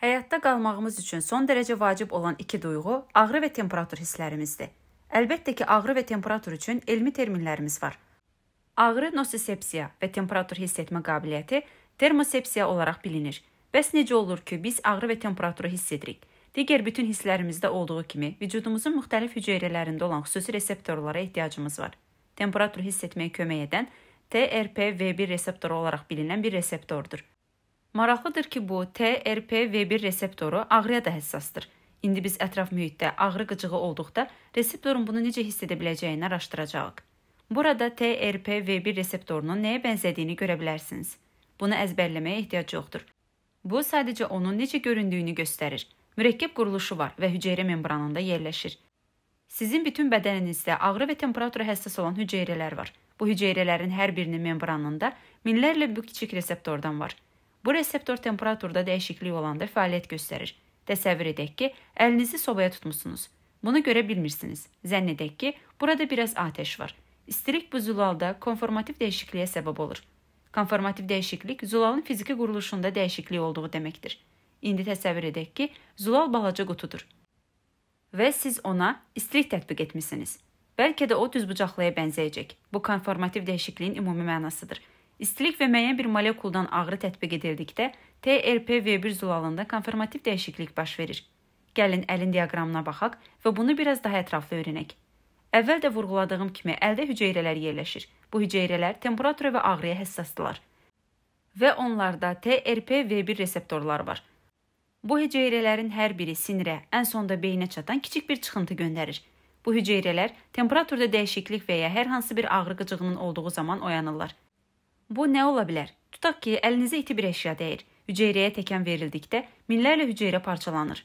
Həyatda qalmağımız üçün son dərəcə vacib olan iki duyğu ağrı və temperatur hisslərimizdir. Əlbəttə ki, ağrı və temperatur üçün elmi terminlərimiz var. Ağrı nosisepsiya və temperatur hiss etmə qabiliyyəti termosepsiya olaraq bilinir. Bəs necə olur ki, biz ağrı və temperaturu hiss edirik? Digər bütün hisslərimizdə olduğu kimi, vücudumuzun müxtəlif hüceyrələrində olan xüsusi reseptorlara ehtiyacımız var. Temperaturu hiss etməyə kömək edən TRPV1 reseptoru olaraq bilinən bir reseptordur. Maraqlıdır ki, bu TRPV1 reseptoru ağrıya da həssasdır. İndi biz ətraf mühitdə ağrı qıcığı olduqda reseptorun bunu necə hiss edə biləcəyini araşdıracağıq. Burada TRPV1 reseptorunun nəyə bənzədiyini görə bilərsiniz. Bunu əzbərləməyə ehtiyac yoxdur. Bu sadəcə onun necə göründüyünü göstərir. Mürəkkəb quruluşu var və hüceyrə membranında yerləşir. Sizin bütün bədəninizdə ağrı və temperatura həssas olan hüceyrələr var. Bu hüceyrələrin hər birinin membranında minlərlə bu kiçik reseptordan var. Bu reseptor temperaturda dəyişiklik olanda fəaliyyət göstərir. Təsəvvür edək ki, əlinizi sobaya tutmusunuz. Bunu görə bilmirsiniz. Zənn edək ki, burada biraz atəş var. İstilik bu zülalda konformativ dəyişikliyə səbəb olur. Konformativ dəyişiklik zülalın fiziki quruluşunda dəyişiklik olduğu deməkdir. İndi təsəvvür edək ki, zülal balaca qutudur və siz ona istilik tətbiq etmisiniz. Bəlkə də o düzbucaqlıya bənzəyəcək. Bu konformativ dəyişikliyin ümumi mənasıdır. İstilik və müəyyən bir molekuldan ağrı tətbiq edildikdə TRPV1 zülalında konformativ dəyişiklik baş verir. Gəlin əlin diaqramına baxaq və bunu biraz daha ətraflı öyrənək. Əvvəl də vurğuladığım kimi əldə hüceyrələr yerləşir. Bu hüceyrələr temperatura və ağrıya həssasdırlar və onlarda TRPV1 reseptorlar var. Bu hüceyrələrin hər biri sinirə, ən sonda beyinə çatan kiçik bir çıxıntı göndərir. Bu hüceyrələr temperaturda dəyişiklik və ya hər hansı bir ağrı qıcığının olduğu zaman oyanırlar. Bu nə ola bilər? Tutaq ki, əlinizə iti bir əşya dəyir. Hüceyrəyə təkan verildikdə minlərlə hüceyrə parçalanır.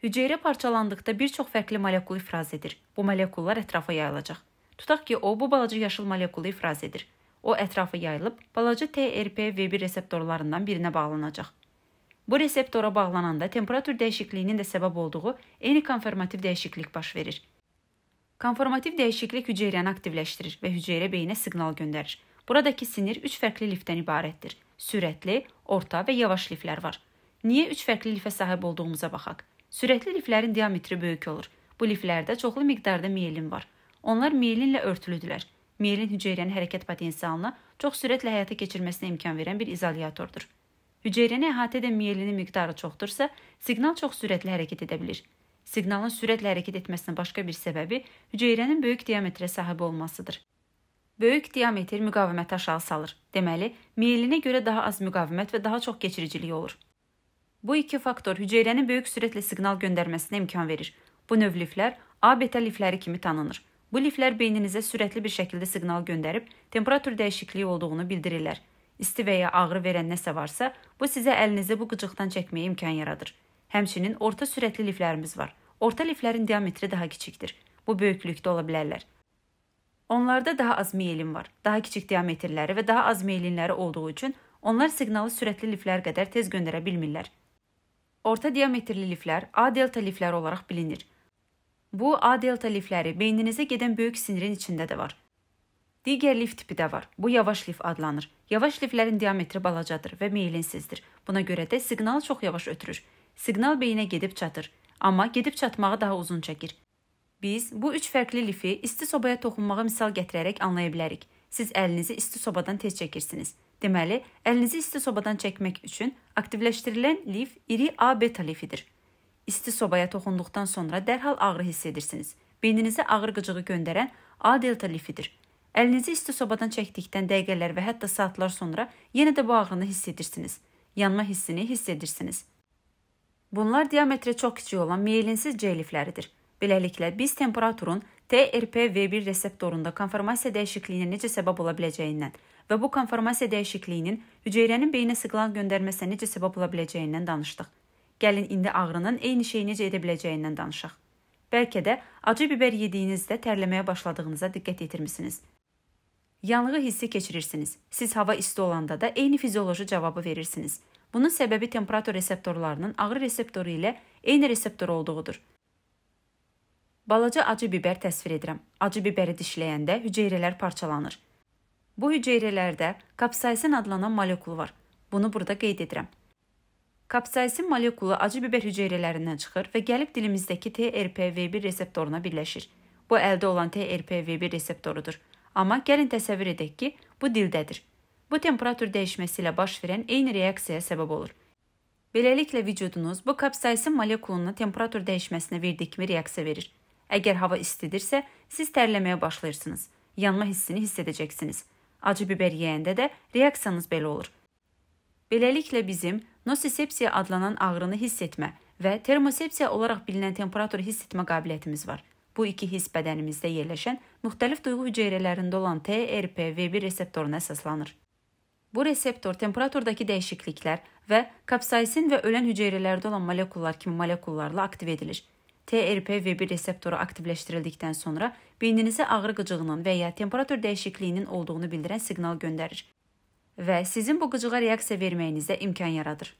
Hüceyrə parçalandıqda bir çox fərqli molekul ifraz edir. Bu molekullar ətrafa yayılacaq. Tutaq ki, o bu balaca yaşıl molekulu ifraz edir. O ətrafa yayılıb balaca TRPV1 reseptorlarından birinə bağlanacaq. Bu reseptora bağlananda temperatur dəyişikliyinin də səbəb olduğu eyni konformativ dəyişiklik baş verir. Konformativ dəyişiklik hüceyrəni aktivləşdirir və hüceyrə beyinə siqnal göndərir. Buradakı sinir 3 fərqli lifdən ibarətdir. Sürətli, orta və yavaş liflər var. Niyə 3 fərqli lifə sahib olduğumuza baxaq. Sürətli liflərin diametri böyük olur. Bu liflərdə çoxlu miqdarda miyelin var. Onlar miyelinlə örtülüdülər. Miyelin hüceyrənin hərəkət potensialını çox sürətlə həyata keçirməsinə imkan verən bir izolyatordur. Hüceyrəni əhatə edən miyelinin miqdarı çoxdursa, siqnal çox sürətli hərəkət edə bilir. Siqnalın sürətlə hərəkət etməsinin başqa bir səbəbi hüceyrənin böyük diametrə sahib olmasıdır böyük diametr müqaviməti aşağı salır. Deməli, meyilinə görə daha az müqavimət və daha çox keçiricilik olur. Bu iki faktor hüceyrənin böyük sürətlə siqnal göndərməsinə imkan verir. Bu növ liflər A beta lifləri kimi tanınır. Bu liflər beyninizə sürətli bir şəkildə siqnal göndərib temperatur dəyişikliyi olduğunu bildirirlər. İsti və ya ağrı verən nəsə varsa, bu sizə əlinizi bu qıcıqdan çəkməyə imkan yaradır. Həmçinin orta sürətli liflərimiz var. Orta liflərin diametri daha kiçikdir. Bu böyüklükdə ola bilərlər. Onlarda daha az meyilin var, daha kiçik diametrləri və daha az meyilinləri olduğu üçün onlar siqnalı sürətli liflər qədər tez göndərə bilmirlər. Orta diametrli liflər A delta lifləri olaraq bilinir. Bu A delta lifləri beyninizə gedən böyük sinirin içində də var. Digər lif tipi də var. Bu yavaş lif adlanır. Yavaş liflərin diametri balacadır və meyilisizdir. Buna görə də siqnalı çox yavaş ötürür. Siqnal beyinə gedib çatır, amma gedib çatmağı daha uzun çəkir. Biz bu üç fərqli lifi isti sobaya toxunmağa misal gətirərək anlaya bilərik. Siz əlinizi isti sobadan tez çəkirsiniz. Deməli, əlinizi isti sobadan çəkmək üçün aktivləşdirilən lif iri A beta lifidir. İsti sobaya toxunduqdan sonra dərhal ağrı hiss edirsiniz. Beyninizə ağrı qıcığı göndərən A delta lifidir. Əlinizi isti sobadan çəkdikdən dəqiqələr və hətta saatlar sonra yenə də bu ağrını hiss edirsiniz. Yanma hissini hiss edirsiniz. Bunlar diametrə çox kiçik olan meyilsiz C lifləridir. Beləliklə, biz temperaturun TRPV1 reseptorunda konformasiya dəyişikliyinə necə səbəb ola biləcəyindən və bu konformasiya dəyişikliyinin hüceyrənin beyinə siqnal göndərməsinə necə səbəb ola biləcəyindən danışdıq. Gəlin indi ağrının eyni şeyi necə edə biləcəyindən danışaq. Bəlkə də acı biber yediyinizdə tərləməyə başladığınıza diqqət yetirmisiniz. Yanığı hissi keçirirsiniz. Siz hava isti olanda da eyni fizioloji cavabı verirsiniz. Bunun səbəbi temperatur reseptorlarının ağrı reseptoru ilə eyni reseptor olduğudur. Balaca acı biber təsvir edirəm. Acı biberi dişləyəndə hüceyrələr parçalanır. Bu hüceyrələrdə kapsaisin adlanan molekul var. Bunu burada qeyd edirəm. Kapsaisin molekulu acı biber hüceyrələrindən çıxır və gəlib dilimizdəki TRPV1 reseptoruna birləşir. Bu əldə olan TRPV1 reseptorudur. Amma gəlin təsəvvür edək ki, bu dildədir. Bu temperatur dəyişməsi ilə baş verən eyni reaksiyaya səbəb olur. Beləliklə vücudunuz bu kapsaisin molekuluna temperatur dəyişməsinə verdikmi reaksiya verir. Əgər hava istidirsə, siz tərləməyə başlayırsınız. Yanma hissini hiss edəcəksiniz. Acı biber yeyəndə də reaksiyanız belə olur. Beləliklə bizim nosisepsiya adlanan ağrını hiss etmə və termosepsiya olaraq bilinən temperaturu hiss etmə qabiliyyətimiz var. Bu iki hiss bədənimizdə yerləşən müxtəlif duyğu hüceyrələrində olan TRPV1 reseptoruna əsaslanır. Bu reseptor temperaturdakı dəyişikliklər və kapsaisin və ölən hüceyrələrdə olan molekullar kimi molekullarla aktiv edilir. TRPV1 reseptoru aktivləşdirildikdən sonra beyninizə ağrı qıcığının və ya temperatur dəyişikliyinin olduğunu bildirən siqnal göndərir və sizin bu qıcığa reaksiya verməyinizə imkan yaradır.